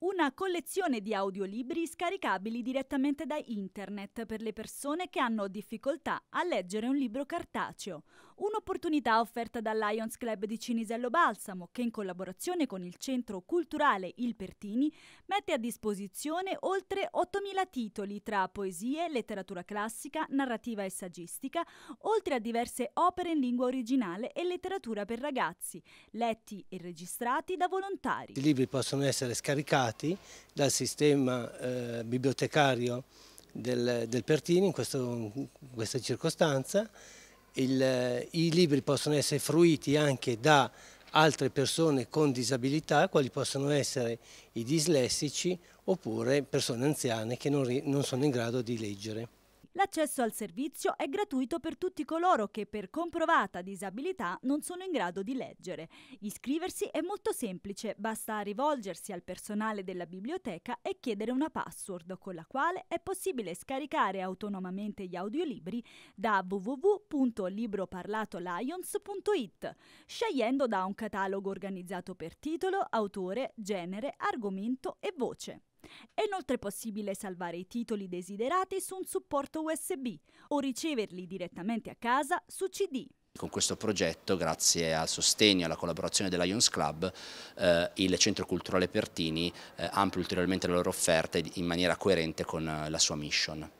una collezione di audiolibri scaricabili direttamente da internet per le persone che hanno difficoltà a leggere un libro cartaceo. Un'opportunità offerta dal Lions Club di Cinisello Balsamo, che in collaborazione con il Centro Culturale Il Pertini mette a disposizione oltre 8.000 titoli tra poesie, letteratura classica, narrativa e saggistica, oltre a diverse opere in lingua originale e letteratura per ragazzi, letti e registrati da volontari. I libri possono essere scaricati dal sistema eh, bibliotecario del, del Pertini in, questo, in questa circostanza il, eh, i libri possono essere fruiti anche da altre persone con disabilità, quali possono essere i dislessici oppure persone anziane che non, non sono in grado di leggere. L'accesso al servizio è gratuito per tutti coloro che per comprovata disabilità non sono in grado di leggere. Iscriversi è molto semplice, basta rivolgersi al personale della biblioteca e chiedere una password con la quale è possibile scaricare autonomamente gli audiolibri da www.libroparlatolions.it, scegliendo da un catalogo organizzato per titolo, autore, genere, argomento e voce. È inoltre possibile salvare i titoli desiderati su un supporto USB o riceverli direttamente a casa su CD. Con questo progetto, grazie al sostegno e alla collaborazione della Lions Club, eh, il Centro Culturale Pertini eh, amplia ulteriormente le loro offerte in maniera coerente con eh, la sua mission.